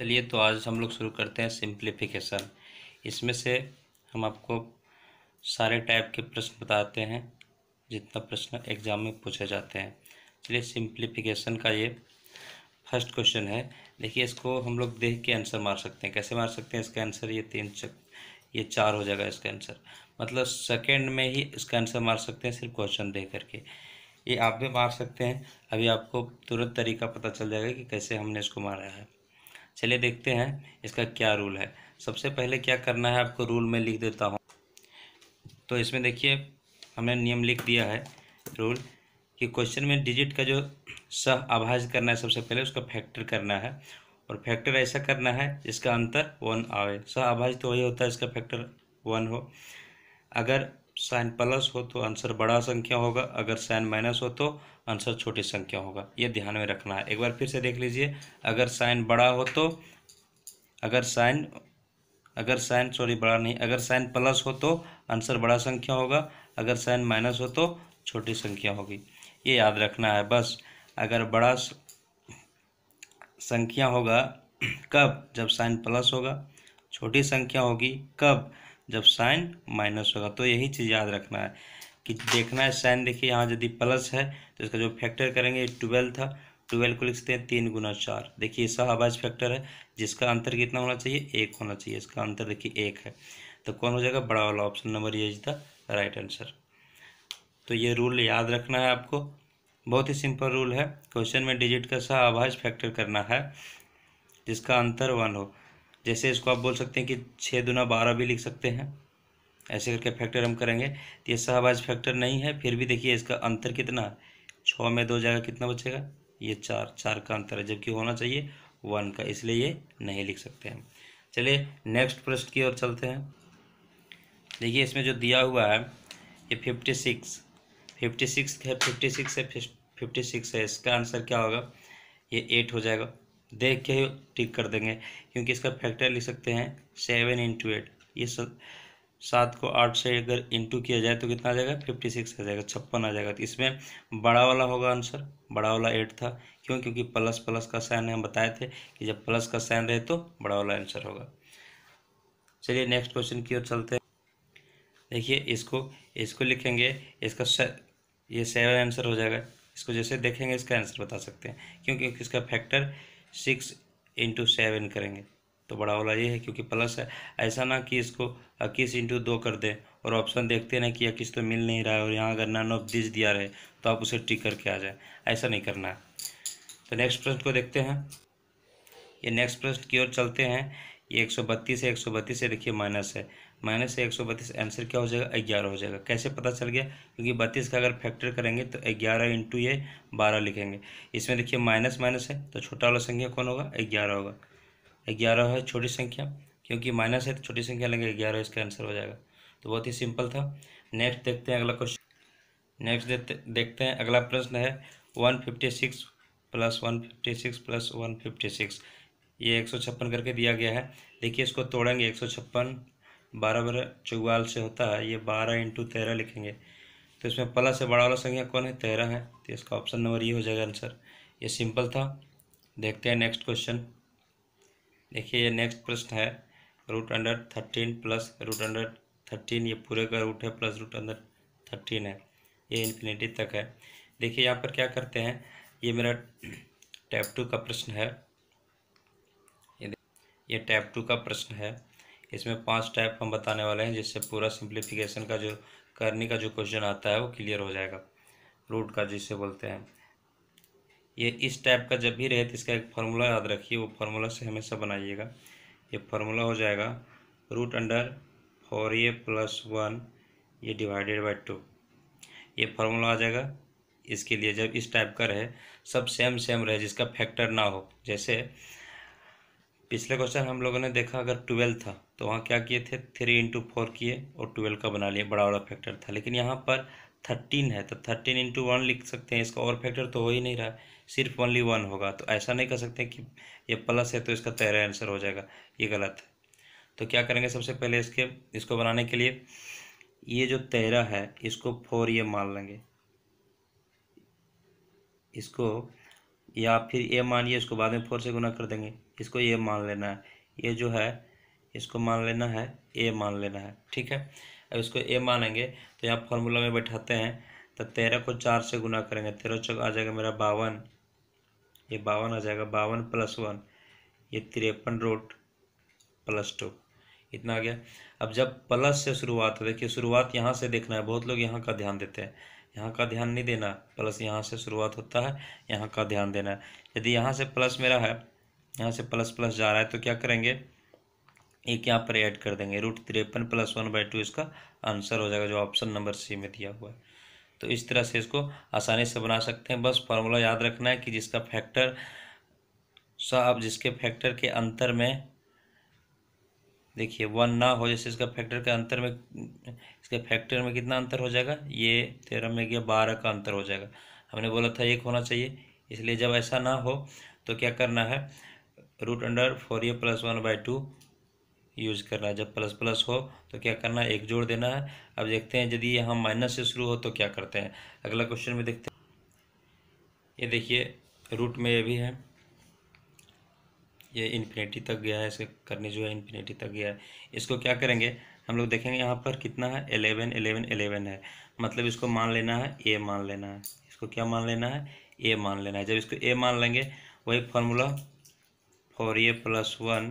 चलिए तो आज हम लोग शुरू करते हैं सिंप्लीफिकेशन इसमें से हम आपको सारे टाइप के प्रश्न बताते हैं जितना प्रश्न एग्ज़ाम में पूछे जाते हैं चलिए सिंप्लीफिकेशन का ये फर्स्ट क्वेश्चन है देखिए इसको हम लोग देख के आंसर मार सकते हैं कैसे मार सकते हैं इसका आंसर ये तीन चक ये चार हो जाएगा इसका आंसर मतलब सेकेंड में ही इसका आंसर मार सकते हैं सिर्फ क्वेश्चन देख करके ये आप भी मार सकते हैं अभी आपको तुरंत तरीका पता चल जाएगा कि कैसे हमने इसको मारा है चलिए देखते हैं इसका क्या रूल है सबसे पहले क्या करना है आपको रूल में लिख देता हूँ तो इसमें देखिए हमने नियम लिख दिया है रूल कि क्वेश्चन में डिजिट का जो सह आभाज करना है सबसे पहले उसका फैक्टर करना है और फैक्टर ऐसा करना है जिसका अंतर वन आवे सह आभाज तो वही होता है इसका फैक्टर वन हो अगर साइन प्लस हो तो आंसर बड़ा संख्या होगा अगर साइन माइनस हो तो आंसर छोटी संख्या होगा ये ध्यान में रखना है एक बार फिर से देख लीजिए अगर साइन बड़ा हो तो अगर साइन अगर साइन सॉरी बड़ा नहीं अगर साइन प्लस हो तो आंसर बड़ा संख्या होगा अगर साइन माइनस हो तो छोटी संख्या होगी ये याद रखना है बस अगर बड़ा संख्या होगा कब जब साइन प्लस होगा छोटी संख्या होगी कब जब साइन माइनस होगा तो यही चीज़ याद रखना है कि देखना है साइन देखिए यहाँ यदि प्लस है तो इसका जो फैक्टर करेंगे ट्वेल्व था ट्वेल्व को लिखते हैं तीन गुना चार देखिए आवाज फैक्टर है जिसका अंतर कितना होना चाहिए एक होना चाहिए इसका अंतर देखिए एक है तो कौन हो जाएगा बड़ा वाला ऑप्शन नंबर ये इज द राइट आंसर तो ये रूल याद रखना है आपको बहुत ही सिंपल रूल है क्वेश्चन में डिजिट का शाह आभाज फैक्टर करना है जिसका अंतर वन हो जैसे इसको आप बोल सकते हैं कि छः दुना बारह भी लिख सकते हैं ऐसे करके फैक्टर हम करेंगे तो ये शाहबाज फैक्टर नहीं है फिर भी देखिए इसका अंतर कितना है छः में दो जाएगा कितना बचेगा ये चार चार का अंतर है जबकि होना चाहिए वन का इसलिए ये नहीं लिख सकते हम चलिए नेक्स्ट प्रश्न की ओर चलते हैं देखिए इसमें जो दिया हुआ है ये फिफ्टी सिक्स फिफ्टी सिक्स है फिफ्टी सिक्स है फिफ्टी सिक्स है इसका आंसर क्या होगा ये एट हो जाएगा देख के ही टिक कर देंगे क्योंकि इसका फैक्टर लिख सकते हैं सेवन इंटू एट ये सब सात को आठ से अगर इंटू किया जाए तो कितना आ जाएगा फिफ्टी सिक्स आ जाएगा छप्पन आ जाएगा तो इसमें बड़ा वाला होगा आंसर बड़ा वाला एट था क्यों क्योंकि प्लस प्लस का साइन हम बताए थे कि जब प्लस का साइन रहे तो बड़ा वाला आंसर होगा चलिए नेक्स्ट क्वेश्चन की ओर चलते हैं देखिए इसको इसको लिखेंगे इसका से, ये सेवन आंसर हो जाएगा इसको जैसे देखेंगे इसका आंसर बता सकते हैं क्योंकि इसका फैक्टर सिक्स इंटू सेवन करेंगे तो बड़ा वाला ये है क्योंकि प्लस है ऐसा ना कि इसको इक्कीस इंटू दो कर दें और ऑप्शन देखते ना कि इक्कीस तो मिल नहीं रहा है और यहाँ अगर नन ऑफ दिस दिया रहे तो आप उसे टिक करके आ जाए ऐसा नहीं करना है तो नेक्स्ट प्रश्न को देखते हैं ये नेक्स्ट प्रश्न की ओर चलते हैं ये एक सौ बत्तीस है एक सौ बत्तीस है देखिए माइनस है माइनस एक सौ बत्तीस आंसर क्या हो जाएगा ग्यारह हो जाएगा कैसे पता चल गया क्योंकि बत्तीस का अगर फैक्टर करेंगे तो ग्यारह इंटू ये बारह लिखेंगे इसमें देखिए माइनस माइनस है तो छोटा वाला संख्या कौन होगा ग्यारह होगा ग्यारह है छोटी संख्या क्योंकि माइनस है तो छोटी संख्या लेंगे ग्यारह इसका आंसर हो जाएगा तो बहुत ही सिंपल था नेक्स्ट देखते हैं अगला क्वेश्चन नेक्स्ट देखते हैं अगला प्रश्न है one fifty six plus one fifty six plus one fifty six ये एक सौ छप्पन करके दिया गया है देखिए इसको तोड़ेंगे एक सौ छप्पन बारह बारह चौवाल से होता है ये बारह इंटू तेरह लिखेंगे तो इसमें प्लस से बड़ा वाला संख्या कौन है तेरह है तो इसका ऑप्शन नंबर ये हो जाएगा आंसर ये सिंपल था देखते हैं नेक्स्ट क्वेश्चन देखिए ये नेक्स्ट प्रश्न है root under thirteen plus root under thirteen ये पूरे का रूट है प्लस रूट अंडर थर्टीन है ये इन्फिनिटी तक है देखिए यहाँ पर क्या करते हैं ये मेरा टैप टू का प्रश्न है ये टैप टू का प्रश्न है इसमें पांच टाइप हम बताने वाले हैं जिससे पूरा सिंप्लीफिकेशन का जो करने का जो क्वेश्चन आता है वो क्लियर हो जाएगा रूट का जिसे बोलते हैं ये इस टाइप का जब भी रहे तो इसका एक फार्मूला याद रखिए वो फार्मूला से हमेशा बनाइएगा ये फार्मूला हो जाएगा root under four A plus one ये डिवाइडेड बाई टू ये फार्मूला आ जाएगा इसके लिए जब इस टाइप का रहे सब सेम सेम रहे जिसका फैक्टर ना हो जैसे पिछले क्वेश्चन हम लोगों ने देखा अगर ट्वेल्व था तो वहाँ क्या किए थे थ्री इंटू फोर किए और ट्वेल्व का बना लिए बड़ा बड़ा फैक्टर था लेकिन यहाँ पर थर्टीन है तो थर्टीन इंटू वन लिख सकते हैं इसका और फैक्टर तो हो ही नहीं रहा सिर्फ ओनली वन होगा तो ऐसा नहीं कर सकते कि ये प्लस है तो इसका तेरह आंसर हो जाएगा ये गलत है तो क्या करेंगे सबसे पहले इसके इसको बनाने के लिए ये जो तेरह है इसको फोर ये मान लेंगे इसको या फिर ये मानिए इसको बाद में फोर से गुना कर देंगे इसको ये मान लेना है ये जो है इसको मान लेना है ए मान लेना है ठीक है अब इसको ए मानेंगे तो यहाँ फॉर्मूला में बैठाते हैं तो तेरह को चार से गुना करेंगे तेरह चौक आ जाएगा मेरा बावन ये बावन आ जाएगा बावन प्लस वन ये तिरपन रोट प्लस टू इतना आ गया अब जब प्लस से शुरुआत है देखिए शुरुआत यहाँ से देखना है बहुत लोग यहाँ का ध्यान देते हैं यहाँ का ध्यान नहीं देना प्लस यहाँ से शुरुआत होता है यहाँ का ध्यान देना है यदि यहाँ से प्लस मेरा है यहाँ से प्लस प्लस जा रहा है तो क्या करेंगे एक यहाँ पर ऐड कर देंगे रूट तिरपन प्लस वन बाई टू इसका आंसर हो जाएगा जो ऑप्शन नंबर सी में दिया हुआ है तो इस तरह से इसको आसानी से बना सकते हैं बस फार्मूला याद रखना है कि जिसका फैक्टर सा अब जिसके फैक्टर के अंतर में देखिए वन ना हो जैसे इसका फैक्टर के अंतर में इसके फैक्टर में कितना अंतर हो जाएगा ये तेरह में गया बारह का अंतर हो जाएगा हमने बोला था एक होना चाहिए इसलिए जब ऐसा ना हो तो क्या करना है root under four A plus one by two use करना है जब प्लस प्लस हो तो क्या करना है एक जोड़ देना है अब देखते हैं यदि यहाँ माइनस से शुरू हो तो क्या करते हैं अगला क्वेश्चन में देखते हैं ये देखिए रूट में ये भी है ये इन्फिनेटी तक गया है इसे करने जो है इन्फिनेटी तक गया है इसको क्या करेंगे हम लोग देखेंगे यहाँ पर कितना है एलेवन एलेवन एलेवन है मतलब इसको मान लेना है ए मान लेना है इसको क्या मान लेना है ए मान लेना है जब इसको ए मान लेंगे वही formula four A plus one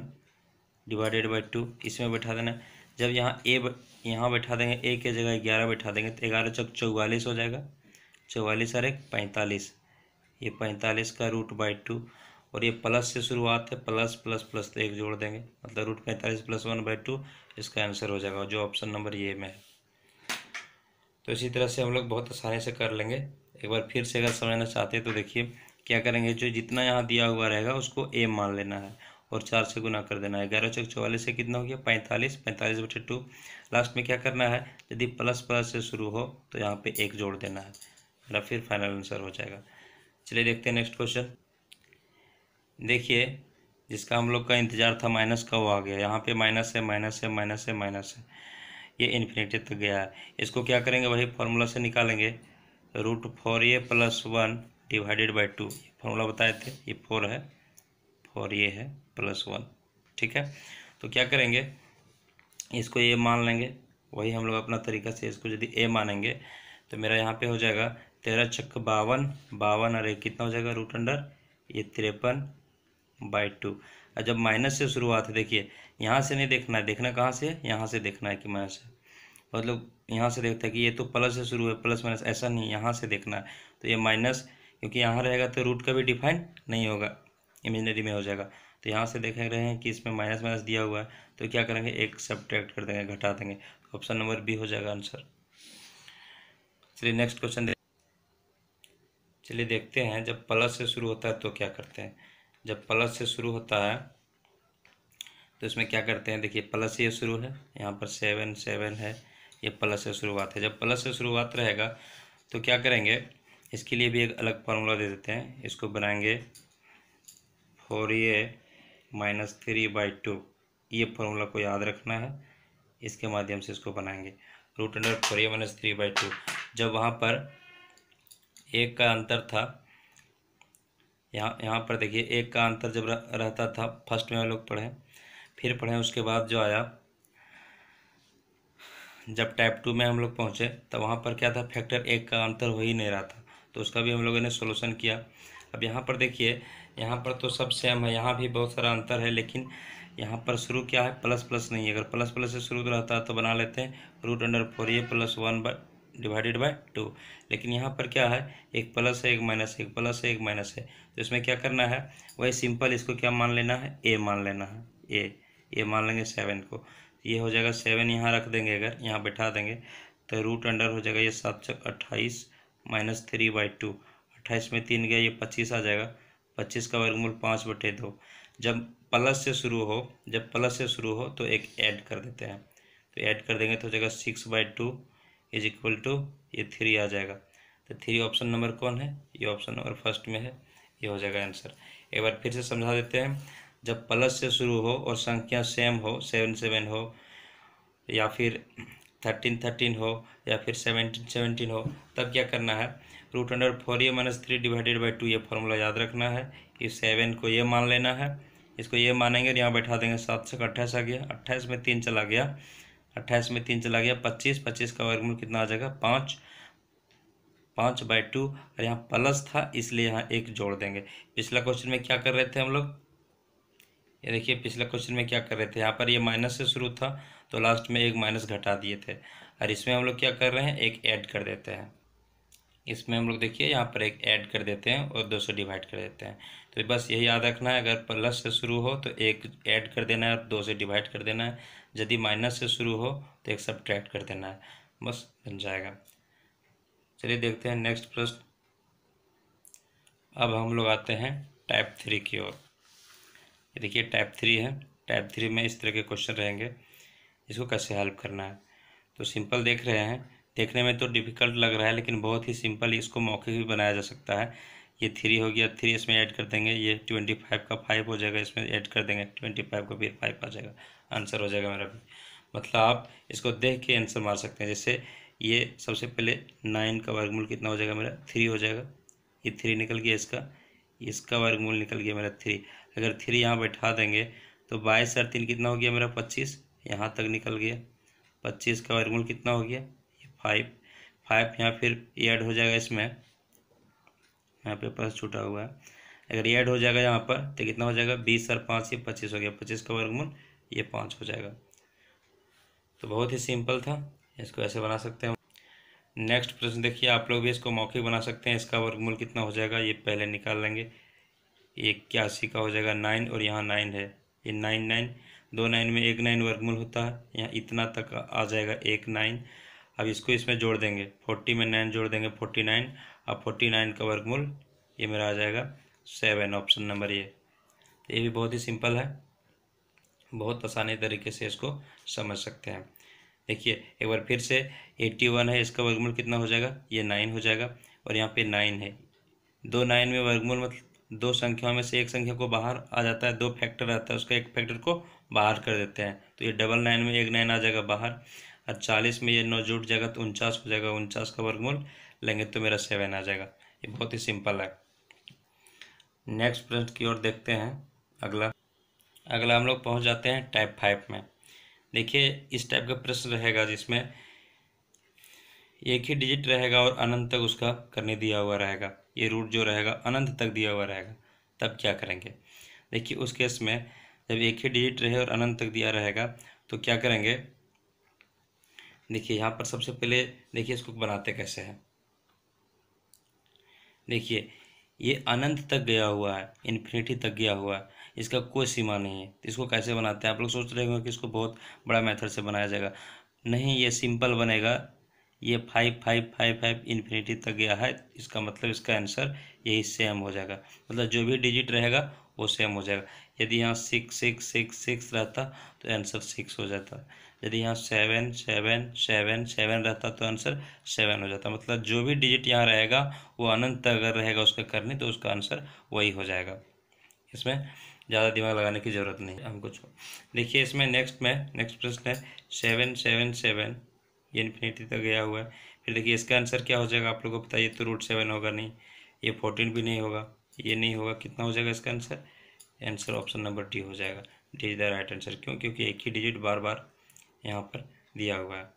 divided by two इसमें बैठा देना जब यहाँ ए ब... यहाँ बैठा देंगे ए के जगह ग्यारह बैठा देंगे तो ग्यारह चौक चौवालीस हो जाएगा चौवालीस और एक पैंतालीस ये पैंतालीस का रूट बाई टू और ये प्लस से शुरुआत है प्लस प्लस प्लस तो एक जोड़ देंगे मतलब रूट पैंतालीस प्लस वन बाई टू इसका आंसर हो जाएगा जो ऑप्शन नंबर ये में है तो इसी तरह से हम लोग बहुत आसानी से कर लेंगे एक बार फिर से अगर समझना चाहते हैं तो देखिए क्या करेंगे जो जितना यहाँ दिया हुआ रहेगा उसको ए मान लेना है और चार से गुना कर देना है ग्यारह चौक चौवालीस से कितना हो गया पैंतालीस पैंतालीस बटे टू लास्ट में क्या करना है यदि प्लस प्लस से शुरू हो तो यहाँ पे एक जोड़ देना है मेरा फिर फाइनल आंसर हो जाएगा चलिए देखते हैं नेक्स्ट क्वेश्चन देखिए जिसका हम लोग का इंतजार था माइनस का वो आ गया यहाँ पे माइनस है माइनस है माइनस है माइनस है ये इन्फिनेटिव तक गया है इसको क्या करेंगे वही फॉर्मूला से निकालेंगे root four A plus one divided by two formula बताए थे ये फोर है फोर ये है प्लस वन ठीक है तो क्या करेंगे इसको ये मान लेंगे वही हम लोग अपना तरीका से इसको यदि ए मानेंगे तो मेरा यहाँ पे हो जाएगा तेरह छक्क बावन बावन और एक कितना हो जाएगा रूट अंडर ये तिरपन बाई टू और जब माइनस से शुरुआत है देखिए यहाँ से नहीं देखना है देखना कहाँ से यहाँ से देखना है कि माइनस है मतलब यहाँ से देखते हैं कि ये तो प्लस से शुरू है प्लस माइनस ऐसा नहीं यहाँ से देखना है तो ये माइनस क्योंकि यहाँ रहेगा तो रूट का भी डिफाइन नहीं होगा इमेजनरी में हो जाएगा तो यहाँ से देख रहे हैं कि इसमें माइनस माइनस दिया हुआ है तो क्या करेंगे एक सब्ट्रैक्ट कर देंगे घटा देंगे ऑप्शन नंबर बी हो जाएगा आंसर चलिए नेक्स्ट क्वेश्चन देख चलिए देखते हैं जब प्लस से शुरू होता है तो क्या करते हैं जब प्लस से शुरू होता है तो इसमें क्या करते हैं देखिए प्लस ये शुरू है यहाँ पर सेवन सेवन है ये प्लस से शुरुआत है जब प्लस से शुरुआत रहेगा तो क्या करेंगे इसके लिए भी एक अलग फार्मूला दे देते हैं इसको बनाएंगे four A minus three by two ये फार्मूला को याद रखना है इसके माध्यम से इसको बनाएंगे root under four A minus three by two जब वहाँ पर एक का अंतर था यहाँ यहाँ पर देखिए एक का अंतर जब रहता था फर्स्ट में हम लोग पढ़ें फिर पढ़ें उसके बाद जो आया जब टाइप टू में हम लोग पहुँचे तो वहाँ पर क्या था फैक्टर एक का अंतर हो ही नहीं रहा था तो उसका भी हम लोगों ने सोलूशन किया अब यहाँ पर देखिए यहाँ पर तो सब सेम है यहाँ भी बहुत सारा अंतर है लेकिन यहाँ पर शुरू क्या है प्लस प्लस नहीं है अगर प्लस प्लस से शुरू रहता है तो बना लेते हैं root under four A plus one by divided by two लेकिन यहाँ पर क्या है एक प्लस है एक माइनस एक प्लस है एक माइनस है तो इसमें क्या करना है वही सिंपल इसको क्या मान लेना है ए मान लेना है ए ए मान लेंगे सेवन को ये हो जाएगा सेवन यहाँ रख देंगे अगर यहाँ बैठा देंगे तो रूट अंडर हो जाएगा ये सात सौ अट्ठाईस माइनस थ्री बाई टू अट्ठाईस में तीन गया ये पच्चीस आ जाएगा पच्चीस का वर्गमूल पाँच बटे दो जब प्लस से शुरू हो जब प्लस से शुरू हो तो एक ऐड कर देते हैं तो ऐड कर देंगे तो हो जाएगा six by two is equal to ये थ्री आ जाएगा तो थ्री ऑप्शन नंबर कौन है ये ऑप्शन नंबर फर्स्ट में है ये हो जाएगा आंसर एक बार फिर से समझा देते हैं जब प्लस से शुरू हो और संख्या सेम हो सेवन सेवन हो या फिर थर्टीन थर्टीन हो या फिर सेवनटीन सेवनटीन हो तब क्या करना है root under four A minus three divided by two ये फॉर्मूला याद रखना है कि सेवन को ये मान लेना है इसको ये मानेंगे और यहाँ बैठा देंगे सात सौ अट्ठाईस आ गया अट्ठाईस में तीन चला गया अट्ठाईस में तीन चला गया पच्चीस पच्चीस का वर्गमूल कितना आ जाएगा पाँच पाँच बाई टू और यहाँ प्लस था इसलिए यहाँ एक जोड़ देंगे पिछला क्वेश्चन में क्या कर रहे थे हम लोग ये देखिए पिछला क्वेश्चन में क्या कर रहे थे यहाँ पर ये माइनस से शुरू था तो लास्ट में एक माइनस घटा दिए थे और इसमें हम लोग क्या कर रहे हैं एक ऐड कर देते हैं इसमें हम लोग देखिए यहाँ पर एक ऐड कर देते हैं और दो से डिवाइड कर देते हैं तो बस यही याद रखना है अगर प्लस से शुरू हो तो एक ऐड कर देना है और दो से डिवाइड कर देना है यदि माइनस से शुरू हो तो एक ट्रैक्ट कर देना है बस बन जाएगा चलिए देखते हैं नेक्स्ट प्रश्न अब हम लोग आते हैं टाइप थ्री की ओर देखिए टाइप थ्री है टाइप थ्री में इस तरह के क्वेश्चन रहेंगे इसको कैसे हेल्प करना है तो सिंपल देख रहे हैं देखने में तो डिफ़िकल्ट लग रहा है लेकिन बहुत ही सिंपल इसको मौखिक भी बनाया जा सकता है ये थ्री हो गया थ्री इसमें ऐड कर देंगे ये ट्वेंटी फाइव का फाइव हो जाएगा इसमें ऐड कर देंगे ट्वेंटी फाइव का फिर फाइव आ जाएगा आंसर हो जाएगा मेरा भी मतलब आप इसको देख के आंसर मार सकते हैं जैसे ये सबसे पहले नाइन का वर्गमूल कितना हो जाएगा मेरा थ्री हो जाएगा ये थ्री निकल गया इसका इसका वर्गमूल निकल गया मेरा थ्री अगर थ्री यहाँ बैठा देंगे तो बाईस और तीन कितना हो गया मेरा पच्चीस यहाँ तक निकल गया पच्चीस का वर्गमूल कितना हो गया ये फाइव फाइव यहाँ फिर ऐड हो जाएगा इसमें यहाँ पे पास छूटा हुआ है अगर ऐड हो जाएगा यहाँ पर तो कितना हो जाएगा बीस और पाँच ये पच्चीस हो गया पच्चीस का वर्गमूल ये पाँच हो जाएगा तो बहुत ही सिंपल था इसको ऐसे बना सकते हैं नेक्स्ट प्रश्न देखिए आप लोग भी इसको मौखिक बना सकते हैं इसका वर्गमूल कितना हो जाएगा ये पहले निकाल लेंगे इक्यासी का हो जाएगा नाइन और यहाँ नाइन है ये नाइन नाइन दो नाइन में एक नाइन वर्गमूल होता है यहाँ इतना तक आ जाएगा एक नाइन अब इसको इसमें जोड़ देंगे फोर्टी में नाइन जोड़ देंगे फोर्टी नाइन अब फोर्टी नाइन का वर्गमूल ये मेरा आ जाएगा सेवन ऑप्शन नंबर ये ये भी बहुत ही सिंपल है बहुत आसानी तरीके से इसको समझ सकते हैं देखिए एक बार फिर से एट्टी वन है इसका वर्गमूल कितना हो जाएगा ये नाइन हो जाएगा और यहाँ पे नाइन है दो नाइन में वर्गमूल मतलब दो संख्याओं में से एक संख्या को बाहर आ जाता है दो फैक्टर आता है उसका एक फैक्टर को बाहर कर देते हैं तो ये डबल नाइन में एक नाइन आ जाएगा बाहर और चालीस में ये नौ जुट जाएगा तो उनचास हो जाएगा उनचास का वर्गमूल लेंगे तो मेरा सेवन आ जाएगा ये बहुत ही सिंपल है नेक्स्ट प्रश्न की ओर देखते हैं अगला अगला हम लोग पहुंच जाते हैं टाइप फाइव में देखिए इस टाइप का प्रश्न रहेगा जिसमें एक ही डिजिट रहेगा और अनंत तक उसका करने दिया हुआ रहेगा ये रूट जो रहेगा अनंत तक दिया हुआ रहेगा तब क्या करेंगे देखिए उस केस में जब एक ही डिजिट रहे और अनंत तक दिया रहेगा तो क्या करेंगे देखिए यहाँ पर सबसे पहले देखिए इसको बनाते कैसे हैं देखिए ये अनंत तक गया हुआ है इन्फिनिटी तक गया हुआ है इसका कोई सीमा नहीं है तो इसको कैसे बनाते हैं आप लोग सोच रहे होंगे कि इसको बहुत बड़ा मेथड से बनाया जाएगा नहीं ये सिंपल बनेगा ये five five five five infinity तक गया है इसका मतलब इसका आंसर यही सेम हो जाएगा मतलब जो भी डिजिट रहेगा वो सेम हो जाएगा यदि यहाँ सिक्स सिक्स सिक्स सिक्स रहता तो आंसर सिक्स हो जाता यदि यहाँ सेवन सेवन सेवन सेवन रहता तो आंसर सेवन हो जाता मतलब जो भी डिजिट यहाँ रहेगा वो अनंत अगर रहेगा उसका करनी तो उसका आंसर वही हो जाएगा इसमें ज़्यादा दिमाग लगाने की ज़रूरत नहीं है हमको देखिए इसमें नेक्स्ट में नेक्स्ट प्रश्न है सेवन सेवन सेवन ये इन्फिनिटी तक गया हुआ है फिर देखिए इसका आंसर क्या हो जाएगा आप लोगों को बताइए तो रूट सेवन होगा नहीं ये फोर्टीन भी नहीं होगा ये नहीं होगा कितना हो जाएगा इसका answer answer option number D हो जाएगा D is the right answer क्यों क्योंकि एक ही डिजिट बार बार यहाँ पर दिया हुआ है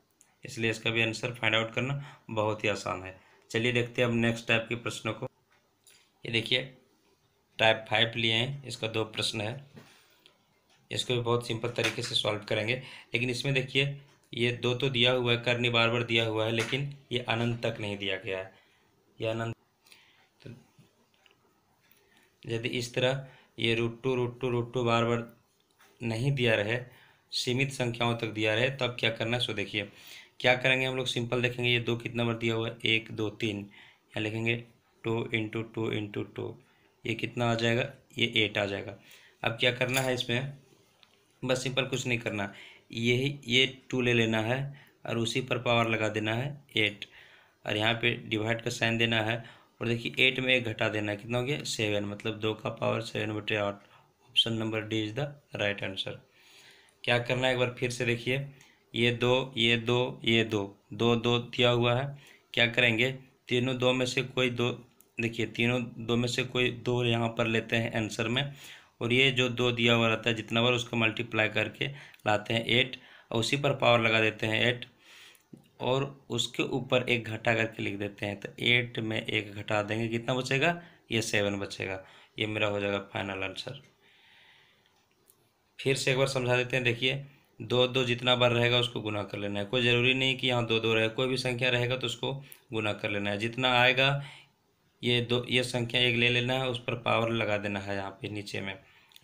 इसलिए इसका भी आंसर फाइंड आउट करना बहुत ही आसान है चलिए देखते हैं अब नेक्स्ट टाइप के प्रश्नों को ये देखिए टाइप फाइव लिए हैं इसका दो प्रश्न है इसको भी बहुत सिंपल तरीके से सॉल्व करेंगे लेकिन इसमें देखिए ये दो तो दिया हुआ है करनी बार बार दिया हुआ है लेकिन ये अनंत तक नहीं दिया गया है ये अनंत तो यदि इस तरह ये root two root two root two बार बार नहीं दिया रहे सीमित संख्याओं तक दिया रहे तब क्या करना है सो देखिए क्या करेंगे हम लोग सिंपल देखेंगे ये दो कितना बार दिया हुआ है एक दो तीन यहाँ लिखेंगे two into two into two ये कितना आ जाएगा ये एट आ जाएगा अब क्या करना है इसमें बस सिंपल कुछ नहीं करना यही ये टू ले लेना है और उसी पर पावर लगा देना है एट और यहाँ पे डिवाइड का साइन देना है और देखिए एट में एक घटा देना कितना हो गया सेवन मतलब दो का पावर सेवन बटे आठ option number D is the right answer क्या करना है एक बार फिर से देखिए ये दो ये दो ये दो दो दो दिया हुआ है क्या करेंगे तीनों दो में से कोई दो देखिए तीनों दो में से कोई दो यहाँ पर लेते हैं आंसर में और ये जो दो दिया हुआ रहता है जितना बार उसको मल्टीप्लाई करके लाते हैं एट और उसी पर पावर लगा देते हैं एट और उसके ऊपर एक घटा करके लिख देते हैं तो एट में एक घटा देंगे कितना बचेगा ये सेवन बचेगा ये मेरा हो जाएगा फाइनल आंसर फिर से एक बार समझा देते हैं देखिए दो दो जितना बार रहेगा उसको गुना कर लेना है कोई ज़रूरी नहीं कि यहाँ दो दो रहे कोई भी संख्या रहेगा तो उसको गुना कर लेना है जितना आएगा ये दो ये संख्या एक ले लेना है उस पर पावर लगा देना है यहाँ पे नीचे में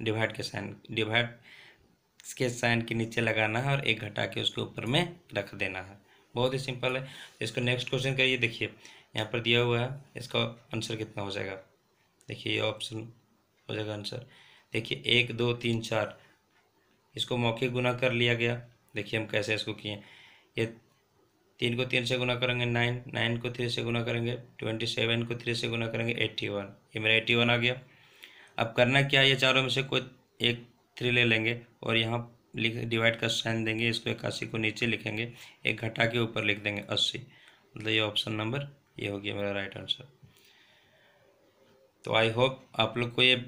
डिवाइड के साइन डिवाइड के साइन के नीचे लगाना है और एक घटा के उसके ऊपर में रख देना है बहुत ही सिंपल है इसको नेक्स्ट क्वेश्चन करिए देखिए यहाँ पर दिया हुआ है इसका आंसर कितना हो जाएगा देखिए ये ऑप्शन हो जाएगा आंसर देखिए एक दो तीन चार इसको मौखिक गुना कर लिया गया देखिए हम कैसे इसको किए ये तीन को तीन से गुना करेंगे नाइन नाइन को थ्री से गुना करेंगे ट्वेंटी सेवन को थ्री से गुना करेंगे एट्टी वन ये मेरा एट्टी वन आ गया अब करना क्या है ये चारों में से कोई एक थ्री ले लेंगे और यहाँ लिख डिवाइड का साइन देंगे इसको इक्यासी को नीचे लिखेंगे एक घटा के ऊपर लिख देंगे अस्सी मतलब ये ऑप्शन नंबर ये हो गया मेरा राइट आंसर तो आई होप आप लोग को ये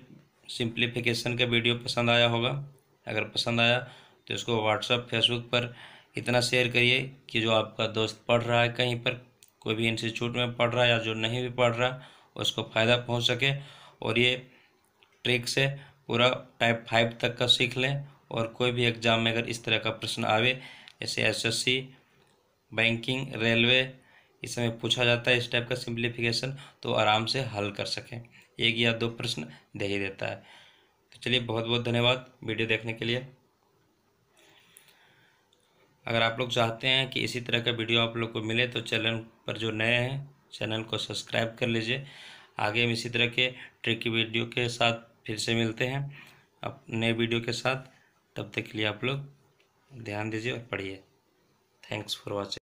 सिंप्लीफिकेशन का वीडियो पसंद आया होगा अगर पसंद आया तो इसको व्हाट्सअप फेसबुक पर इतना शेयर करिए कि जो आपका दोस्त पढ़ रहा है कहीं पर कोई भी इंस्टीट्यूट में पढ़ रहा है या जो नहीं भी पढ़ रहा उसको फ़ायदा पहुंच सके और ये ट्रिक से पूरा टाइप फाइव तक का सीख लें और कोई भी एग्ज़ाम में अगर इस तरह का प्रश्न आवे जैसे एसएससी बैंकिंग रेलवे इस समय पूछा जाता है इस टाइप का सिंप्लीफिकेशन तो आराम से हल कर सकें एक या दो प्रश्न दे ही देता है तो चलिए बहुत बहुत धन्यवाद वीडियो देखने के लिए अगर आप लोग चाहते हैं कि इसी तरह का वीडियो आप लोग को मिले तो चैनल पर जो नए हैं चैनल को सब्सक्राइब कर लीजिए आगे हम इसी तरह के ट्रिकी वीडियो के साथ फिर से मिलते हैं अब नए वीडियो के साथ तब तक के लिए आप लोग ध्यान दीजिए और पढ़िए थैंक्स फॉर वॉचिंग